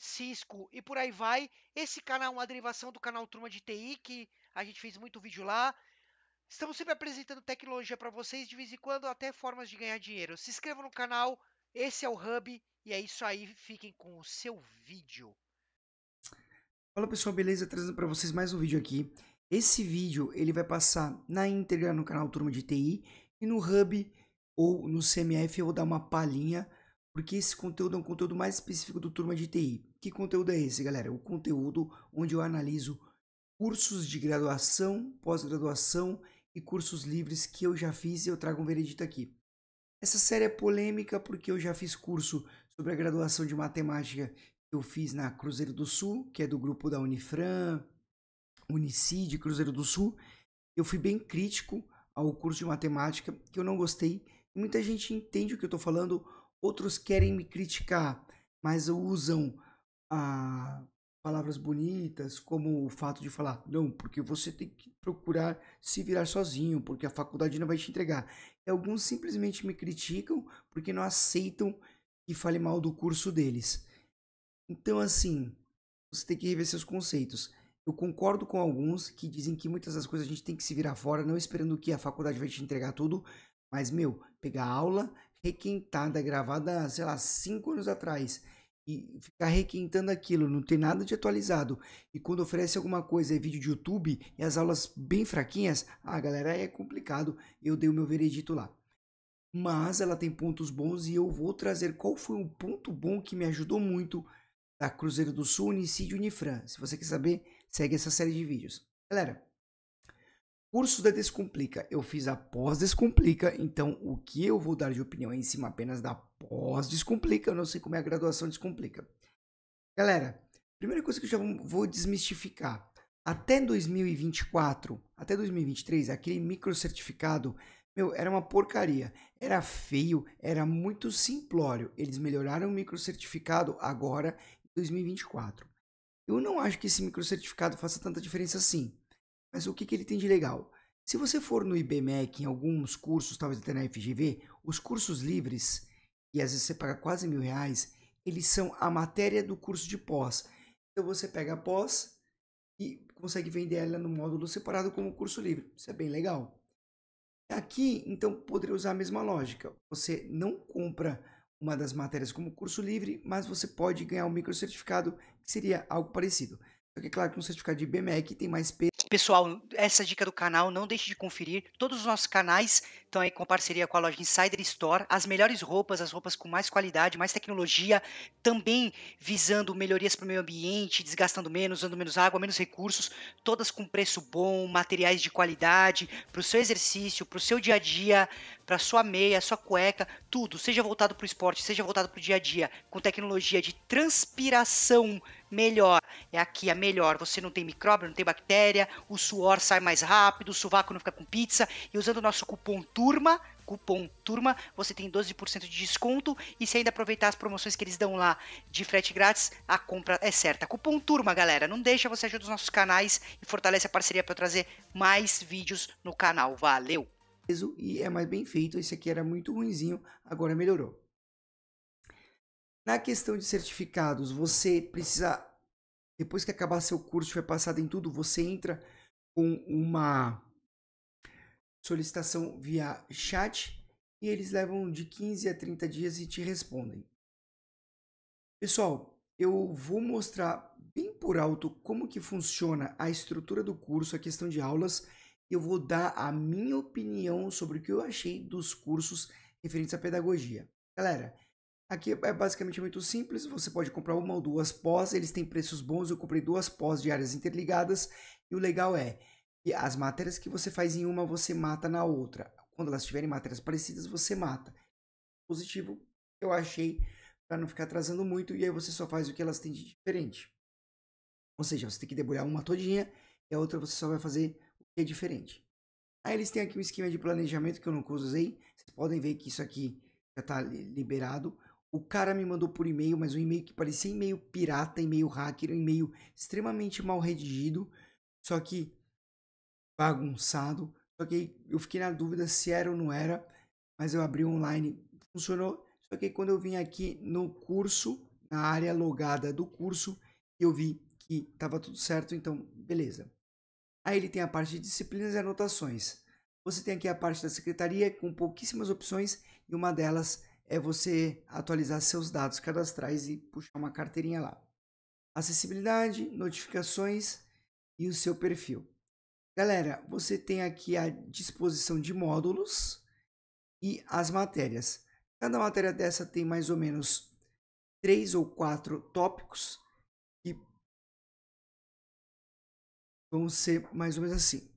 Cisco e por aí vai. Esse canal é uma derivação do canal Turma de TI, que a gente fez muito vídeo lá. Estamos sempre apresentando tecnologia para vocês, de vez em quando até formas de ganhar dinheiro. Se inscreva no canal, esse é o Hub, e é isso aí, fiquem com o seu vídeo. Fala pessoal, beleza? Trazendo para vocês mais um vídeo aqui. Esse vídeo ele vai passar na íntegra no canal Turma de TI e no Hub ou no CMF eu vou dar uma palhinha porque esse conteúdo é um conteúdo mais específico do Turma de TI. Que conteúdo é esse, galera? O conteúdo onde eu analiso cursos de graduação, pós-graduação e cursos livres que eu já fiz e eu trago um veredito aqui. Essa série é polêmica porque eu já fiz curso sobre a graduação de matemática que eu fiz na Cruzeiro do Sul, que é do grupo da Unifran, Unicid, Cruzeiro do Sul. Eu fui bem crítico ao curso de matemática, que eu não gostei. Muita gente entende o que eu estou falando, Outros querem me criticar, mas usam ah, palavras bonitas, como o fato de falar, não, porque você tem que procurar se virar sozinho, porque a faculdade não vai te entregar. E alguns simplesmente me criticam porque não aceitam que fale mal do curso deles. Então, assim, você tem que rever seus conceitos. Eu concordo com alguns que dizem que muitas das coisas a gente tem que se virar fora, não esperando que a faculdade vai te entregar tudo, mas, meu, pegar aula, requintada, gravada, sei lá, cinco anos atrás, e ficar requintando aquilo, não tem nada de atualizado, e quando oferece alguma coisa, é vídeo de YouTube, e as aulas bem fraquinhas, ah, galera, é complicado, eu dei o meu veredito lá. Mas ela tem pontos bons e eu vou trazer qual foi o ponto bom que me ajudou muito da Cruzeiro do Sul, Unicídio e Unifran. Se você quer saber, segue essa série de vídeos. Galera, Curso da Descomplica. Eu fiz a pós-descomplica, então o que eu vou dar de opinião é em cima apenas da pós-descomplica. Eu não sei como é a graduação descomplica. Galera, primeira coisa que eu já vou desmistificar. Até 2024, até 2023, aquele micro certificado, meu, era uma porcaria. Era feio, era muito simplório. Eles melhoraram o micro certificado agora, em 2024. Eu não acho que esse micro certificado faça tanta diferença assim. Mas o que, que ele tem de legal? Se você for no IBMEC, em alguns cursos, talvez até na FGV, os cursos livres, e às vezes você paga quase mil reais, eles são a matéria do curso de pós. Então você pega a pós e consegue vender ela no módulo separado como curso livre. Isso é bem legal. Aqui, então, poderia usar a mesma lógica. Você não compra uma das matérias como curso livre, mas você pode ganhar um microcertificado, que seria algo parecido. Só que é claro que um certificado de IBMEC tem mais peso. Pessoal, essa dica do canal, não deixe de conferir todos os nossos canais estão aí com parceria com a loja Insider Store, as melhores roupas, as roupas com mais qualidade, mais tecnologia, também visando melhorias para o meio ambiente, desgastando menos, usando menos água, menos recursos, todas com preço bom, materiais de qualidade, para o seu exercício, para o seu dia a dia, para sua meia, sua cueca, tudo, seja voltado para o esporte, seja voltado para o dia a dia, com tecnologia de transpiração melhor. É aqui a melhor. Você não tem micróbio, não tem bactéria, o suor sai mais rápido, o sovaco não fica com pizza. E usando o nosso cupom turma, cupom turma, você tem 12% de desconto e se ainda aproveitar as promoções que eles dão lá de frete grátis, a compra é certa. Cupom turma, galera, não deixa, você ajuda os nossos canais e fortalece a parceria para trazer mais vídeos no canal. Valeu. E é mais bem feito, esse aqui era muito ruinzinho, agora melhorou. Na questão de certificados, você precisa depois que acabar seu curso, foi passado em tudo, você entra com uma solicitação via chat e eles levam de 15 a 30 dias e te respondem. Pessoal, eu vou mostrar bem por alto como que funciona a estrutura do curso, a questão de aulas, eu vou dar a minha opinião sobre o que eu achei dos cursos referentes à pedagogia. Galera, aqui é basicamente muito simples, você pode comprar uma ou duas pós, eles têm preços bons, eu comprei duas pós de áreas interligadas, e o legal é, e as matérias que você faz em uma, você mata na outra. Quando elas tiverem matérias parecidas, você mata. Positivo, eu achei, para não ficar atrasando muito, e aí você só faz o que elas têm de diferente. Ou seja, você tem que debulhar uma todinha e a outra você só vai fazer o que é diferente. Aí eles têm aqui um esquema de planejamento que eu nunca usei. Vocês podem ver que isso aqui já está liberado. O cara me mandou por e-mail, mas um e-mail que parecia e-mail pirata, e-mail hacker, um e-mail extremamente mal redigido. Só que bagunçado. Só que eu fiquei na dúvida se era ou não era, mas eu abri online, funcionou. Só que quando eu vim aqui no curso, na área logada do curso, eu vi que estava tudo certo, então beleza. Aí ele tem a parte de disciplinas e anotações. Você tem aqui a parte da secretaria com pouquíssimas opções e uma delas é você atualizar seus dados cadastrais e puxar uma carteirinha lá. Acessibilidade, notificações e o seu perfil. Galera, você tem aqui a disposição de módulos e as matérias. Cada matéria dessa tem mais ou menos três ou quatro tópicos que vão ser mais ou menos assim.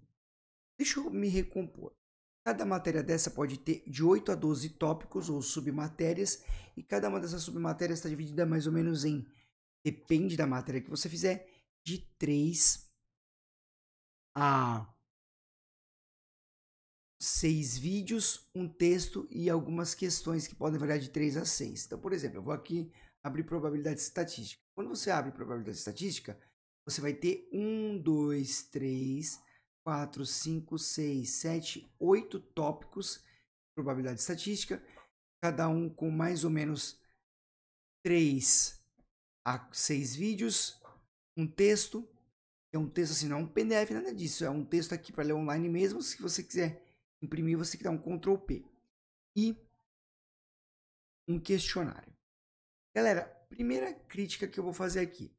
Deixa eu me recompor. Cada matéria dessa pode ter de 8 a 12 tópicos ou submatérias, e cada uma dessas submatérias está dividida mais ou menos em, depende da matéria que você fizer, de 3 a seis vídeos, um texto e algumas questões que podem variar de 3 a 6. Então, por exemplo, eu vou aqui abrir probabilidade estatística. Quando você abre probabilidade estatística, você vai ter 1, 2, 3, 4, 5, 6, 7, 8 tópicos de probabilidade estatística, cada um com mais ou menos 3 a 6 vídeos, um texto é um texto assim, não é um PDF, nada disso. É um texto aqui para ler online mesmo. Se você quiser imprimir, você dá um Ctrl P. E um questionário. Galera, primeira crítica que eu vou fazer aqui.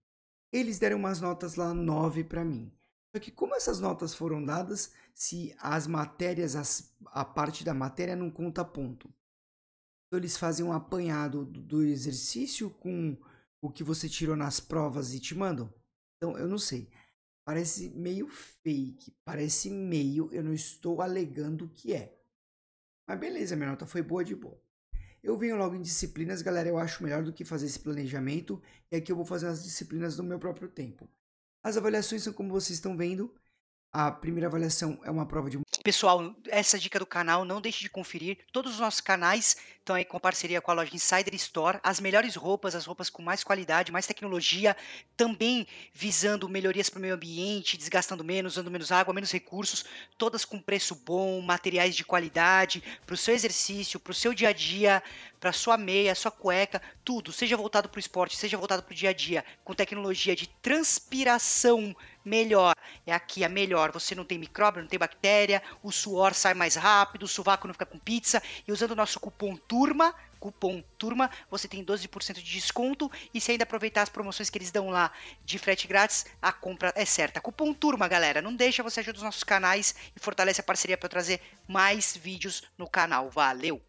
Eles deram umas notas lá 9 para mim. Só que como essas notas foram dadas, se as matérias, as, a parte da matéria não conta ponto. Então, eles fazem um apanhado do, do exercício com o que você tirou nas provas e te mandam. Então eu não sei. Parece meio fake, parece meio, eu não estou alegando que é. Mas beleza, minha nota foi boa de boa. Eu venho logo em disciplinas, galera, eu acho melhor do que fazer esse planejamento, e aqui eu vou fazer as disciplinas no meu próprio tempo. As avaliações são como vocês estão vendo, a primeira avaliação é uma prova de. Pessoal, essa dica do canal, não deixe de conferir todos os nossos canais estão aí com parceria com a loja Insider Store, as melhores roupas, as roupas com mais qualidade, mais tecnologia, também visando melhorias para o meio ambiente, desgastando menos, usando menos água, menos recursos, todas com preço bom, materiais de qualidade, para o seu exercício, para o seu dia a dia, para sua meia, sua cueca, tudo, seja voltado para o esporte, seja voltado para o dia a dia, com tecnologia de transpiração melhor. É aqui a melhor. Você não tem micróbio, não tem bactéria, o suor sai mais rápido, o sovaco não fica com pizza. E usando o nosso cupom turma, cupom turma, você tem 12% de desconto e se ainda aproveitar as promoções que eles dão lá de frete grátis, a compra é certa. Cupom turma, galera, não deixa, você ajuda os nossos canais e fortalece a parceria para trazer mais vídeos no canal. Valeu.